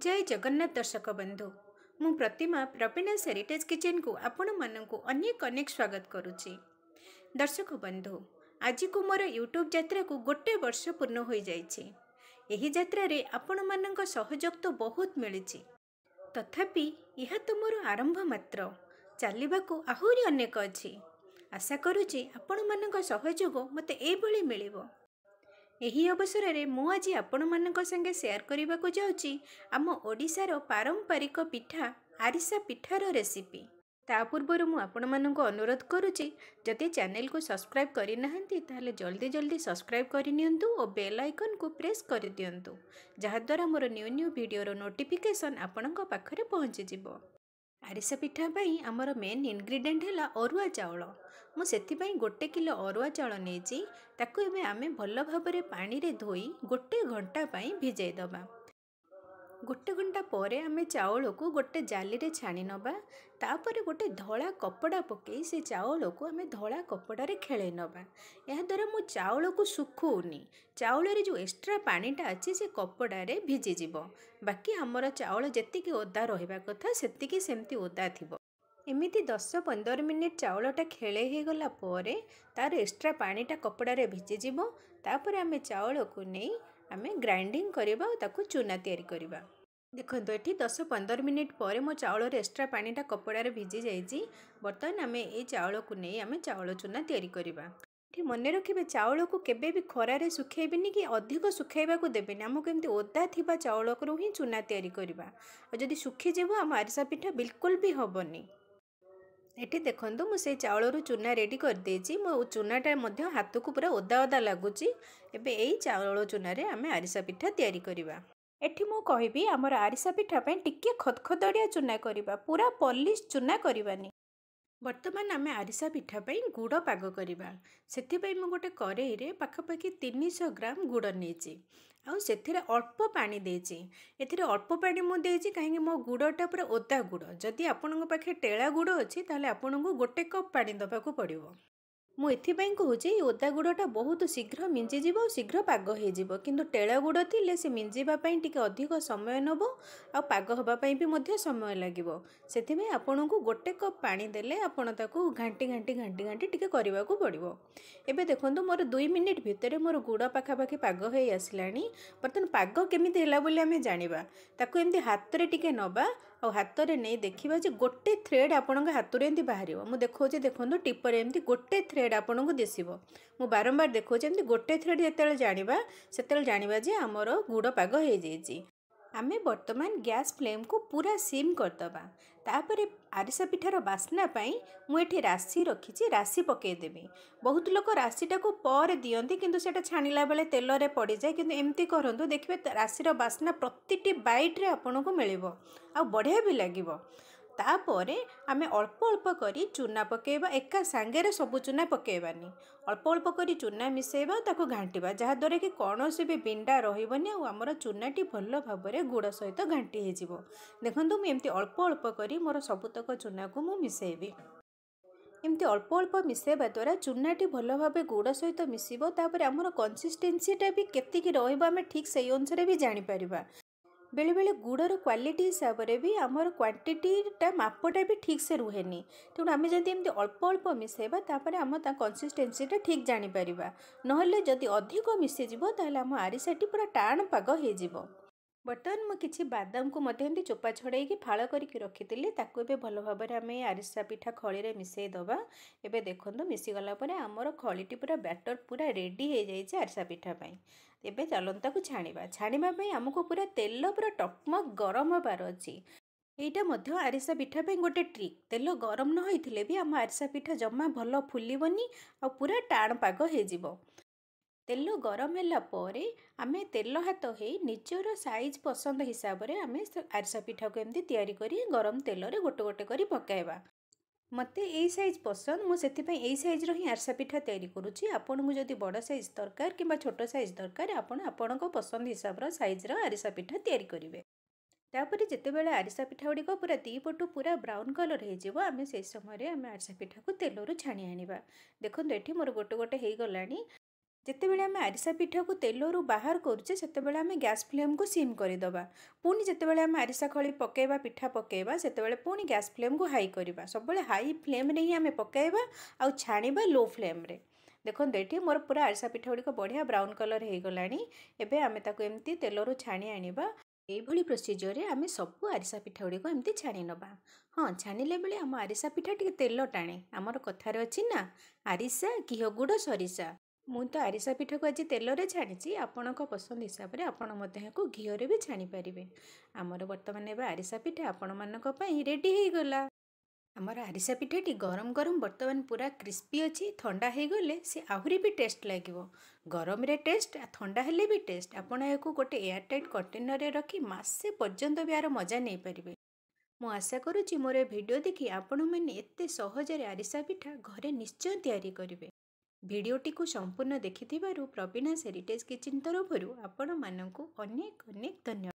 ଜୟ ଜଗନ୍ନାଥ ଦର୍ଶକ ବନ୍ଧୁ ମୁଁ ପ୍ରତିମା ପ୍ରବୀଣାସ ହେରିଟେଜ୍ କିଚେନ୍କୁ ଆପଣମାନଙ୍କୁ ଅନେକ ଅନେକ ସ୍ୱାଗତ କରୁଛି ଦର୍ଶକ ବନ୍ଧୁ ଆଜିକୁ ମୋର ୟୁଟ୍ୟୁବ୍ ଯାତ୍ରାକୁ ଗୋଟେ ବର୍ଷ ପୂର୍ଣ୍ଣ ହୋଇଯାଇଛି ଏହି ଯାତ୍ରାରେ ଆପଣମାନଙ୍କ ସହଯୋଗ ତ ବହୁତ ମିଳିଛି ତଥାପି ଏହା ତ ମୋର ଆରମ୍ଭ ମାତ୍ର ଚାଲିବାକୁ ଆହୁରି ଅନେକ ଅଛି ଆଶା କରୁଛି ଆପଣମାନଙ୍କ ସହଯୋଗ ମୋତେ ଏଇଭଳି ମିଳିବ ଏହି ଅବସରରେ ମୁଁ ଆଜି ଆପଣମାନଙ୍କ ସାଙ୍ଗେ ସେୟାର କରିବାକୁ ଯାଉଛି ଆମ ଓଡ଼ିଶାର ପାରମ୍ପାରିକ ପିଠା ଆରିସା ପିଠାର ରେସିପି ତା ପୂର୍ବରୁ ମୁଁ ଆପଣମାନଙ୍କୁ ଅନୁରୋଧ କରୁଛି ଯଦି ଚ୍ୟାନେଲକୁ ସବସ୍କ୍ରାଇବ୍ କରିନାହାନ୍ତି ତାହେଲେ ଜଲ୍ଦି ଜଲ୍ଦି ସବସ୍କ୍ରାଇବ୍ କରିନିଅନ୍ତୁ ଓ ବେଲ୍ ଆଇକନ୍କୁ ପ୍ରେସ୍ କରିଦିଅନ୍ତୁ ଯାହାଦ୍ୱାରା ମୋର ନ୍ୟୁ ନ୍ୟୁ ଭିଡ଼ିଓର ନୋଟିଫିକେସନ୍ ଆପଣଙ୍କ ପାଖରେ ପହଞ୍ଚିଯିବ ଆରିସା ପିଠା ପାଇଁ ଆମର ମେନ୍ ଇନଗ୍ରିଡ଼ିଏଣ୍ଟ ହେଲା ଅରୁଆ ଚାଉଳ ମୁଁ ସେଥିପାଇଁ ଗୋଟେ କିଲୋ ଅରୁଆ ଚାଉଳ ନେଇଛି ତାକୁ ଏବେ ଆମେ ଭଲ ଭାବରେ ପାଣିରେ ଧୋଇ ଗୋଟେ ଘଣ୍ଟା ପାଇଁ ଭିଜାଇ ଦେବା ଗୋଟେ ଘଣ୍ଟା ପରେ ଆମେ ଚାଉଳକୁ ଗୋଟେ ଜାଲିରେ ଛାଣି ନେବା ତାପରେ ଗୋଟେ ଧଳା କପଡ଼ା ପକାଇ ସେ ଚାଉଳକୁ ଆମେ ଧଳା କପଡ଼ାରେ ଖେଳେଇ ନେବା ଏହାଦ୍ୱାରା ମୁଁ ଚାଉଳକୁ ଶୁଖଉନି ଚାଉଳରେ ଯେଉଁ ଏକ୍ସଟ୍ରା ପାଣିଟା ଅଛି ସେ କପଡ଼ାରେ ଭିଜିଯିବ ବାକି ଆମର ଚାଉଳ ଯେତିକି ଓଦା ରହିବା କଥା ସେତିକି ସେମିତି ଓଦା ଥିବ ଏମିତି ଦଶ ପନ୍ଦର ମିନିଟ୍ ଚାଉଳଟା ଖେଳେଇ ହେଇଗଲା ପରେ ତା'ର ଏକ୍ସଟ୍ରା ପାଣିଟା କପଡ଼ାରେ ଭିଜିଯିବ ତାପରେ ଆମେ ଚାଉଳକୁ ନେଇ ଆମେ ଗ୍ରାଇଣ୍ଡିଙ୍ଗ କରିବା ଆଉ ତାକୁ ଚୁନା ତିଆରି କରିବା ଦେଖନ୍ତୁ ଏଠି ଦଶ ପନ୍ଦର ମିନିଟ୍ ପରେ ମୋ ଚାଉଳରେ ଏକ୍ସଟ୍ରା ପାଣିଟା କପଡ଼ାରେ ଭିଜି ଯାଇଛି ବର୍ତ୍ତମାନ ଆମେ ଏଇ ଚାଉଳକୁ ନେଇ ଆମେ ଚାଉଳ ଚୁନା ତିଆରି କରିବା ଏଠି ମନେ ରଖିବେ ଚାଉଳକୁ କେବେ ବି ଖରାରେ ଶୁଖେଇବିନି କି ଅଧିକ ଶୁଖେଇବାକୁ ଦେବେନି ଆମକୁ ଏମିତି ଓଦା ଥିବା ଚାଉଳରୁ ହିଁ ଚୁନା ତିଆରି କରିବା ଆଉ ଯଦି ଶୁଖିଯିବ ଆମ ଆରିସା ପିଠା ବିଲକୁଲ ବି ହେବନି ଏଠି ଦେଖନ୍ତୁ ମୁଁ ସେଇ ଚାଉଳରୁ ଚୁନା ରେଡ଼ି କରିଦେଇଛି ମୋ ଚୁନାଟା ମଧ୍ୟ ହାତକୁ ପୁରା ଓଦା ଓଦା ଲାଗୁଛି ଏବେ ଏଇ ଚାଉଳ ଚୁନାରେ ଆମେ ଆରିସା ପିଠା ତିଆରି କରିବା ଏଠି ମୁଁ କହିବି ଆମର ଆରିସା ପିଠା ପାଇଁ ଟିକିଏ ଖତଖତଡ଼ିଆ ଚୁନା କରିବା ପୁରା ପଲିସ୍ ଚୁନା କରିବାନି ବର୍ତ୍ତମାନ ଆମେ ଆରିସା ପିଠା ପାଇଁ ଗୁଡ଼ ପାଗ କରିବା ସେଥିପାଇଁ ମୁଁ ଗୋଟେ କରେଇରେ ପାଖାପାଖି ତିନିଶହ ଗ୍ରାମ ଗୁଡ଼ ନେଇଛି ଆଉ ସେଥିରେ ଅଳ୍ପ ପାଣି ଦେଇଛି ଏଥିରେ ଅଳ୍ପ ପାଣି ମୁଁ ଦେଇଛି କାହିଁକି ମୋ ଗୁଡ଼ଟା ପୁରା ଓଦା ଗୁଡ଼ ଯଦି ଆପଣଙ୍କ ପାଖରେ ଟେଳା ଗୁଡ଼ ଅଛି ତାହେଲେ ଆପଣଙ୍କୁ ଗୋଟେ କପ୍ ପାଣି ଦେବାକୁ ପଡ଼ିବ ମୁଁ ଏଥିପାଇଁ କହୁଛି ଏଇ ଓଦା ଗୁଡ଼ଟା ବହୁତ ଶୀଘ୍ର ମିଞ୍ଜିଯିବ ଆଉ ଶୀଘ୍ର ପାଗ ହୋଇଯିବ କିନ୍ତୁ ଟେଳ ଗୁଡ଼ ଥିଲେ ସେ ମିଞ୍ଜିବା ପାଇଁ ଟିକେ ଅଧିକ ସମୟ ନେବ ଆଉ ପାଗ ହେବା ପାଇଁ ବି ମଧ୍ୟ ସମୟ ଲାଗିବ ସେଥିପାଇଁ ଆପଣଙ୍କୁ ଗୋଟେ କପ୍ ପାଣି ଦେଲେ ଆପଣ ତାକୁ ଘାଣ୍ଟି ଘାଣ୍ଟି ଘାଣ୍ଟି ଘାଣ୍ଟି ଟିକେ କରିବାକୁ ପଡ଼ିବ ଏବେ ଦେଖନ୍ତୁ ମୋର ଦୁଇ ମିନିଟ୍ ଭିତରେ ମୋର ଗୁଡ଼ ପାଖାପାଖି ପାଗ ହୋଇ ଆସିଲାଣି ବର୍ତ୍ତମାନ ପାଗ କେମିତି ହେଲା ବୋଲି ଆମେ ଜାଣିବା ତାକୁ ଏମିତି ହାତରେ ଟିକେ ନେବା ଆଉ ହାତରେ ନେଇ ଦେଖିବା ଯେ ଗୋଟେ ଥ୍ରେଡ଼୍ ଆପଣଙ୍କ ହାତରୁ ଏମିତି ବାହାରିବ ମୁଁ ଦେଖାଉଛି ଦେଖନ୍ତୁ ଟିପରେ ଏମିତି ଗୋଟେ ଥ୍ରେଡ଼୍ ଆପଣଙ୍କୁ ଦିଶିବ ମୁଁ ବାରମ୍ବାର ଦେଖାଉଛି ଏମିତି ଗୋଟେ ଥ୍ରେଡ଼୍ ଯେତେବେଳେ ଜାଣିବା ସେତେବେଳେ ଜାଣିବା ଯେ ଆମର ଗୁଡ଼ ପାଗ ହେଇଯାଇଛି ଆମେ ବର୍ତ୍ତମାନ ଗ୍ୟାସ୍ ଫ୍ଲେମ୍କୁ ପୁରା ସିମ୍ କରିଦେବା ତା'ପରେ ଆରିସା ପିଠାର ବାସ୍ନା ପାଇଁ ମୁଁ ଏଠି ରାଶି ରଖିଛି ରାଶି ପକାଇଦେବି ବହୁତ ଲୋକ ରାଶିଟାକୁ ପରେ ଦିଅନ୍ତି କିନ୍ତୁ ସେଇଟା ଛାଣିଲା ବେଳେ ତେଲରେ ପଡ଼ିଯାଏ କିନ୍ତୁ ଏମିତି କରନ୍ତୁ ଦେଖିବେ ରାଶିର ବାସ୍ନା ପ୍ରତିଟି ବାଇଟ୍ରେ ଆପଣଙ୍କୁ ମିଳିବ ଆଉ ବଢ଼ିଆ ବି ଲାଗିବ ତାପରେ ଆମେ ଅଳ୍ପ ଅଳ୍ପ କରି ଚୁନା ପକାଇବା ଏକା ସାଙ୍ଗରେ ସବୁ ଚୁନା ପକାଇବାନି ଅଳ୍ପ ଅଳ୍ପ କରି ଚୁନା ମିଶାଇବା ତାକୁ ଘାଣ୍ଟିବା ଯାହାଦ୍ୱାରା କି କୌଣସି ବି ବିଣ୍ଡା ରହିବନି ଆଉ ଆମର ଚୁନାଟି ଭଲ ଭାବରେ ଗୁଡ଼ ସହିତ ଘାଣ୍ଟି ହୋଇଯିବ ଦେଖନ୍ତୁ ମୁଁ ଏମିତି ଅଳ୍ପ ଅଳ୍ପ କରି ମୋର ସବୁତକ ଚୁନାକୁ ମୁଁ ମିଶାଇବି ଏମିତି ଅଳ୍ପ ଅଳ୍ପ ମିଶାଇବା ଦ୍ୱାରା ଚୁନାଟି ଭଲ ଭାବେ ଗୁଡ଼ ସହିତ ମିଶିବ ତାପରେ ଆମର କନସିଷ୍ଟେନ୍ସିଟା ବି କେତିକି ରହିବ ଆମେ ଠିକ୍ ସେଇ ଅନୁସାରେ ବି ଜାଣିପାରିବା ବେଳେବେଳେ ଗୁଡ଼ର କ୍ୱାଲିଟି ହିସାବରେ ବି ଆମର କ୍ୱାଣ୍ଟିଟିଟା ମାପଟା ବି ଠିକ୍ସେ ରୁହେନି ତେଣୁ ଆମେ ଯଦି ଏମିତି ଅଳ୍ପ ଅଳ୍ପ ମିଶାଇବା ତାପରେ ଆମ ତା କନ୍ସିଷ୍ଟେନ୍ସିଟା ଠିକ୍ ଜାଣିପାରିବା ନହେଲେ ଯଦି ଅଧିକ ମିଶିଯିବ ତାହେଲେ ଆମ ଆରିସାଟି ପୁରା ଟାଣ ପାଗ ହୋଇଯିବ ବର୍ତ୍ତମାନ ମୁଁ କିଛି ବାଦାମକୁ ମଧ୍ୟ ଏମିତି ଚୋପା ଛଡ଼େଇକି ଫାଳ କରିକି ରଖିଥିଲି ତାକୁ ଏବେ ଭଲ ଭାବରେ ଆମେ ଆରିସା ପିଠା ଖଳିରେ ମିଶାଇ ଦେବା ଏବେ ଦେଖନ୍ତୁ ମିଶିଗଲା ପରେ ଆମର ଖଳିଟି ପୁରା ବ୍ୟାଟର ପୁରା ରେଡ଼ି ହୋଇଯାଇଛି ଆରିସା ପିଠା ପାଇଁ ଏବେ ଚାଲନ୍ତୁ ତାକୁ ଛାଣିବା ଛାଣିବା ପାଇଁ ଆମକୁ ପୁରା ତେଲ ପୁରା ଟପମକ ଗରମ ହେବାର ଅଛି ଏଇଟା ମଧ୍ୟ ଆରିସା ପିଠା ପାଇଁ ଗୋଟେ ଟ୍ରିକ୍ ତେଲ ଗରମ ନ ହୋଇଥିଲେ ବି ଆମ ଆରିସା ପିଠା ଜମା ଭଲ ଫୁଲିବନି ଆଉ ପୁରା ଟାଣ ପାଗ ହେଇଯିବ ତେଲ ଗରମ ହେଲା ପରେ ଆମେ ତେଲ ହାତ ହେଇ ନିଜର ସାଇଜ୍ ପସନ୍ଦ ହିସାବରେ ଆମେ ଆରିସା ପିଠାକୁ ଏମିତି ତିଆରି କରି ଗରମ ତେଲରେ ଗୋଟେ ଗୋଟେ କରି ପକାଇବା ମୋତେ ଏଇ ସାଇଜ୍ ପସନ୍ଦ ମୁଁ ସେଥିପାଇଁ ଏଇ ସାଇଜ୍ର ହିଁ ଆରିସା ପିଠା ତିଆରି କରୁଛି ଆପଣଙ୍କୁ ଯଦି ବଡ଼ ସାଇଜ୍ ଦରକାର କିମ୍ବା ଛୋଟ ସାଇଜ୍ ଦରକାର ଆପଣ ଆପଣଙ୍କ ପସନ୍ଦ ହିସାବର ସାଇଜ୍ର ଆରିସା ପିଠା ତିଆରି କରିବେ ତାପରେ ଯେତେବେଳେ ଆରିସା ପିଠାଗୁଡ଼ିକ ପୁରା ଦୁଇପଟୁ ପୁରା ବ୍ରାଉନ୍ କଲର୍ ହେଇଯିବ ଆମେ ସେହି ସମୟରେ ଆମେ ଆରିସା ପିଠାକୁ ତେଲରୁ ଛାଣି ଆଣିବା ଦେଖନ୍ତୁ ଏଠି ମୋର ଗୋଟେ ଗୋଟେ ହେଇଗଲାଣି ଯେତେବେଳେ ଆମେ ଆରିସା ପିଠାକୁ ତେଲରୁ ବାହାର କରୁଛେ ସେତେବେଳେ ଆମେ ଗ୍ୟାସ୍ ଫ୍ଲେମ୍କୁ ସିମ୍ କରିଦେବା ପୁଣି ଯେତେବେଳେ ଆମେ ଆରିସା ଖଳି ପକାଇବା ପିଠା ପକାଇବା ସେତେବେଳେ ପୁଣି ଗ୍ୟାସ୍ ଫ୍ଲେମ୍କୁ ହାଇ କରିବା ସବୁବେଳେ ହାଇ ଫ୍ଲେମ୍ରେ ହିଁ ଆମେ ପକାଇବା ଆଉ ଛାଣିବା ଲୋ ଫ୍ଲେମ୍ରେ ଦେଖନ୍ତୁ ଏଠି ମୋର ପୁରା ଆରିସା ପିଠା ଗୁଡ଼ିକ ବଢ଼ିଆ ବ୍ରାଉନ୍ କଲର୍ ହେଇଗଲାଣି ଏବେ ଆମେ ତାକୁ ଏମିତି ତେଲରୁ ଛାଣି ଆଣିବା ଏଇଭଳି ପ୍ରୋସିଜିଓରରେ ଆମେ ସବୁ ଆରିସା ପିଠା ଗୁଡ଼ିକ ଏମିତି ଛାଣି ନେବା ହଁ ଛାଣିଲା ବେଳେ ଆମ ଆରିସା ପିଠା ଟିକେ ତେଲ ଟାଣେ ଆମର କଥାରେ ଅଛି ନା ଆରିସା ଘିଅ ଗୁଡ଼ ସରିସା ମୁଁ ତ ଆରିସା ପିଠାକୁ ଆଜି ତେଲରେ ଛାଣିଛି ଆପଣଙ୍କ ପସନ୍ଦ ହିସାବରେ ଆପଣ ମଧ୍ୟ ଏହାକୁ ଘିଅରେ ବି ଛାଣିପାରିବେ ଆମର ବର୍ତ୍ତମାନ ଏବେ ଆରିସା ପିଠା ଆପଣମାନଙ୍କ ପାଇଁ ରେଡ଼ି ହୋଇଗଲା ଆମର ଆରିସା ପିଠାଟି ଗରମ ଗରମ ବର୍ତ୍ତମାନ ପୁରା କ୍ରିସ୍ପି ଅଛି ଥଣ୍ଡା ହେଇଗଲେ ସେ ଆହୁରି ବି ଟେଷ୍ଟ ଲାଗିବ ଗରମରେ ଟେଷ୍ଟ ଆଉ ଥଣ୍ଡା ହେଲେ ବି ଟେଷ୍ଟ ଆପଣ ଏହାକୁ ଗୋଟେ ଏୟାର ଟାଇଟ୍ କଣ୍ଟେନର୍ରେ ରଖି ମାସେ ପର୍ଯ୍ୟନ୍ତ ବି ଏହାର ମଜା ନେଇପାରିବେ ମୁଁ ଆଶା କରୁଛି ମୋର ଏ ଭିଡ଼ିଓ ଦେଖି ଆପଣମାନେ ଏତେ ସହଜରେ ଆରିସା ପିଠା ଘରେ ନିଶ୍ଚୟ ତିଆରି କରିବେ ଭିଡ଼ିଓଟିକୁ ସମ୍ପୂର୍ଣ୍ଣ ଦେଖିଥିବାରୁ ପ୍ରବୀଣା ହେରିଟେଜ୍ କିଚେନ୍ ତରଫରୁ ଆପଣମାନଙ୍କୁ ଅନେକ ଅନେକ ଧନ୍ୟବାଦ